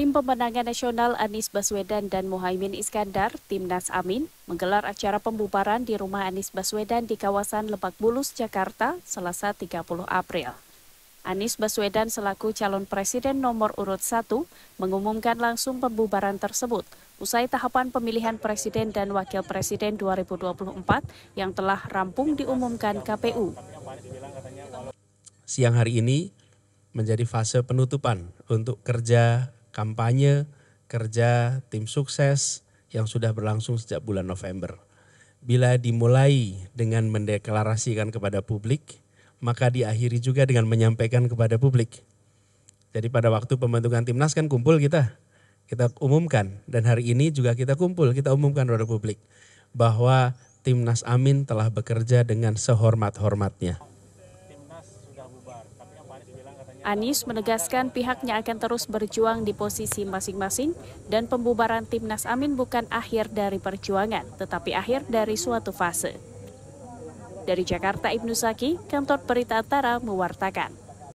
Tim pemenangan nasional Anies Baswedan dan Mohaimin Iskandar, Timnas Amin, menggelar acara pembubaran di rumah Anies Baswedan di kawasan Lebak Bulus, Jakarta, Selasa 30 April. Anies Baswedan selaku calon presiden nomor urut 1 mengumumkan langsung pembubaran tersebut usai tahapan pemilihan presiden dan wakil presiden 2024 yang telah rampung diumumkan KPU. Siang hari ini menjadi fase penutupan untuk kerja kampanye, kerja tim sukses yang sudah berlangsung sejak bulan November. Bila dimulai dengan mendeklarasikan kepada publik, maka diakhiri juga dengan menyampaikan kepada publik. Jadi pada waktu pembentukan timnas kan kumpul kita, kita umumkan dan hari ini juga kita kumpul, kita umumkan kepada publik bahwa timnas Amin telah bekerja dengan sehormat-hormatnya. Anies menegaskan pihaknya akan terus berjuang di posisi masing-masing dan pembubaran Timnas Amin bukan akhir dari perjuangan, tetapi akhir dari suatu fase. Dari Jakarta, Ibnu Saki, Kantor Berita Antara mewartakan.